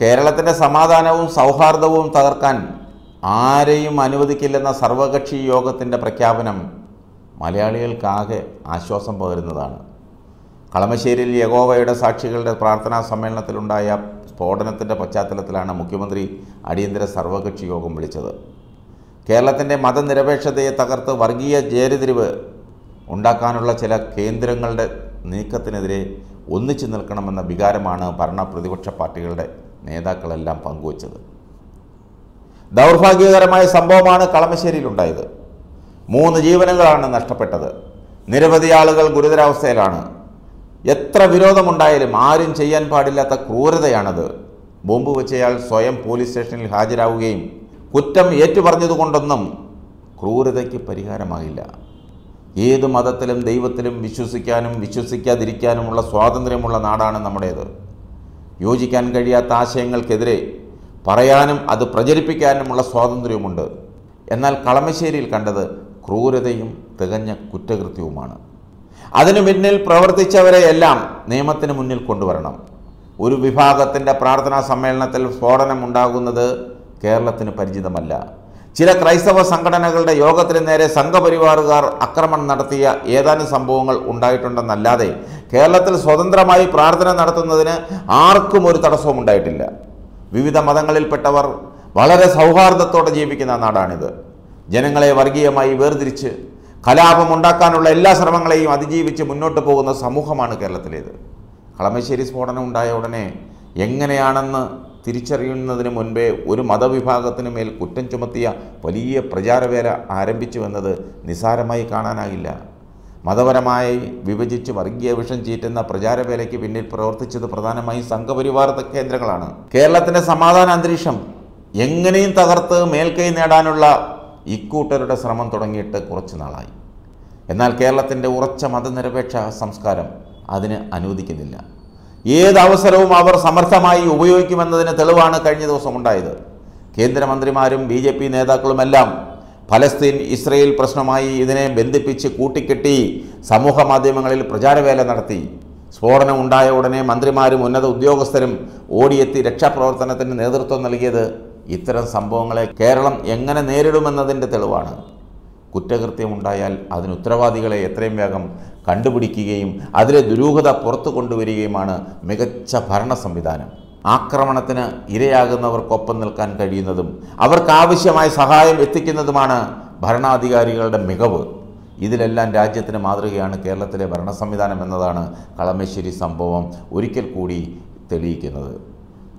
കേരളത്തിൻ്റെ സമാധാനവും സൗഹാർദ്ദവും തകർക്കാൻ ആരെയും അനുവദിക്കില്ലെന്ന സർവകക്ഷി യോഗത്തിൻ്റെ പ്രഖ്യാപനം മലയാളികൾക്കാകെ ആശ്വാസം പകരുന്നതാണ് കളമശ്ശേരിയിൽ യഗോവയുടെ സാക്ഷികളുടെ പ്രാർത്ഥനാ സമ്മേളനത്തിലുണ്ടായ സ്ഫോടനത്തിൻ്റെ പശ്ചാത്തലത്തിലാണ് മുഖ്യമന്ത്രി അടിയന്തര സർവകക്ഷി യോഗം വിളിച്ചത് കേരളത്തിൻ്റെ മതനിരപേക്ഷതയെ തകർത്ത് വർഗീയ ജേരിതിരിവ് ഉണ്ടാക്കാനുള്ള ചില കേന്ദ്രങ്ങളുടെ നീക്കത്തിനെതിരെ ഒന്നിച്ചു നിൽക്കണമെന്ന വികാരമാണ് ഭരണ പ്രതിപക്ഷ പാർട്ടികളുടെ നേതാക്കളെല്ലാം പങ്കുവച്ചത് ദൗർഭാഗ്യകരമായ സംഭവമാണ് കളമശ്ശേരിയിലുണ്ടായത് മൂന്ന് ജീവനുകളാണ് നഷ്ടപ്പെട്ടത് നിരവധി ആളുകൾ ഗുരുതരാവസ്ഥയിലാണ് എത്ര വിരോധമുണ്ടായാലും ആരും ചെയ്യാൻ പാടില്ലാത്ത ക്രൂരതയാണത് ബോംബ് വെച്ചയാൾ സ്വയം പോലീസ് സ്റ്റേഷനിൽ ഹാജരാവുകയും കുറ്റം ഏറ്റുപറഞ്ഞതുകൊണ്ടൊന്നും ക്രൂരതയ്ക്ക് പരിഹാരമാകില്ല ഏത് മതത്തിലും ദൈവത്തിലും വിശ്വസിക്കാനും വിശ്വസിക്കാതിരിക്കാനുമുള്ള സ്വാതന്ത്ര്യമുള്ള നാടാണ് നമ്മുടേത് യോജിക്കാൻ കഴിയാത്ത ആശയങ്ങൾക്കെതിരെ പറയാനും അത് പ്രചരിപ്പിക്കാനുമുള്ള സ്വാതന്ത്ര്യമുണ്ട് എന്നാൽ കളമശ്ശേരിയിൽ കണ്ടത് ക്രൂരതയും തികഞ്ഞ കുറ്റകൃത്യവുമാണ് അതിനു പിന്നിൽ പ്രവർത്തിച്ചവരെയെല്ലാം നിയമത്തിന് മുന്നിൽ കൊണ്ടുവരണം ഒരു വിഭാഗത്തിൻ്റെ പ്രാർത്ഥനാ സമ്മേളനത്തിൽ സ്ഫോടനമുണ്ടാകുന്നത് കേരളത്തിന് പരിചിതമല്ല ചില ക്രൈസ്തവ സംഘടനകളുടെ യോഗത്തിന് നേരെ സംഘപരിവാറുകാർ ആക്രമണം നടത്തിയ ഏതാനും സംഭവങ്ങൾ ഉണ്ടായിട്ടുണ്ടെന്നല്ലാതെ കേരളത്തിൽ സ്വതന്ത്രമായി പ്രാർത്ഥന നടത്തുന്നതിന് ആർക്കും ഒരു തടസ്സവും ഉണ്ടായിട്ടില്ല വിവിധ മതങ്ങളിൽപ്പെട്ടവർ വളരെ സൗഹാർദ്ദത്തോടെ ജീവിക്കുന്ന നാടാണിത് ജനങ്ങളെ വർഗീയമായി വേർതിരിച്ച് കലാപം ഉണ്ടാക്കാനുള്ള എല്ലാ ശ്രമങ്ങളെയും അതിജീവിച്ച് മുന്നോട്ട് പോകുന്ന സമൂഹമാണ് കേരളത്തിലേത് കളമശ്ശേരി സ്ഫോടനം ഉണ്ടായ ഉടനെ എങ്ങനെയാണെന്ന് തിരിച്ചറിയുന്നതിന് മുൻപേ ഒരു മതവിഭാഗത്തിന് മേൽ കുറ്റം ചുമത്തിയ വലിയ പ്രചാരവേല ആരംഭിച്ചുവെന്നത് നിസാരമായി കാണാനാകില്ല മതപരമായി വിഭജിച്ച് വർഗീയ വിഷം ചീറ്റുന്ന പ്രചാരവേലയ്ക്ക് പിന്നിൽ പ്രവർത്തിച്ചത് പ്രധാനമായും സംഘപരിവാര കേന്ദ്രങ്ങളാണ് കേരളത്തിൻ്റെ സമാധാന അന്തരീക്ഷം എങ്ങനെയും തകർത്ത് മേൽക്കൈ നേടാനുള്ള ഇക്കൂട്ടരുടെ ശ്രമം തുടങ്ങിയിട്ട് കുറച്ച് നാളായി എന്നാൽ കേരളത്തിൻ്റെ ഉറച്ച മതനിരപേക്ഷ സംസ്കാരം അതിന് അനുവദിക്കുന്നില്ല അവസരവും അവർ സമർത്ഥമായി ഉപയോഗിക്കുമെന്നതിന് തെളിവാണ് കഴിഞ്ഞ ദിവസം ഉണ്ടായത് കേന്ദ്രമന്ത്രിമാരും ബി ജെ പി നേതാക്കളുമെല്ലാം ഫലസ്തീൻ ഇസ്രയേൽ പ്രശ്നമായി ഇതിനെ ബന്ധിപ്പിച്ച് കൂട്ടിക്കെട്ടി സമൂഹ മാധ്യമങ്ങളിൽ പ്രചാരവേല നടത്തി സ്ഫോടനം ഉണ്ടായ ഉടനെ മന്ത്രിമാരും ഉന്നത ഉദ്യോഗസ്ഥരും ഓടിയെത്തി രക്ഷാപ്രവർത്തനത്തിന് നേതൃത്വം നൽകിയത് ഇത്തരം സംഭവങ്ങളെ കേരളം എങ്ങനെ നേരിടുമെന്നതിൻ്റെ തെളിവാണ് കുറ്റകൃത്യമുണ്ടായാൽ അതിന് ഉത്തരവാദികളെ എത്രയും വേഗം കണ്ടുപിടിക്കുകയും അതിലെ ദുരൂഹത പുറത്തു കൊണ്ടുവരികയുമാണ് മികച്ച ഭരണ സംവിധാനം ആക്രമണത്തിന് ഇരയാകുന്നവർക്കൊപ്പം നിൽക്കാൻ കഴിയുന്നതും അവർക്കാവശ്യമായ സഹായം എത്തിക്കുന്നതുമാണ് ഭരണാധികാരികളുടെ മികവ് ഇതിലെല്ലാം രാജ്യത്തിന് മാതൃകയാണ് കേരളത്തിലെ ഭരണ സംവിധാനം എന്നതാണ് കളമശ്ശേരി സംഭവം ഒരിക്കൽ കൂടി തെളിയിക്കുന്നത്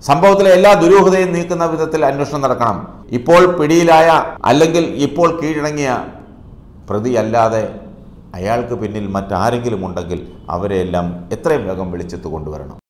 സംഭവത്തിലെ എല്ലാ ദുരൂഹതയും നീക്കുന്ന വിധത്തിൽ അന്വേഷണം നടക്കണം ഇപ്പോൾ പിടിയിലായ അല്ലെങ്കിൽ ഇപ്പോൾ കീഴടങ്ങിയ പ്രതിയല്ലാതെ അയാൾക്ക് പിന്നിൽ മറ്റാരെങ്കിലും ഉണ്ടെങ്കിൽ അവരെയെല്ലാം എത്രയും വേഗം വെളിച്ചത്ത് കൊണ്ടുവരണം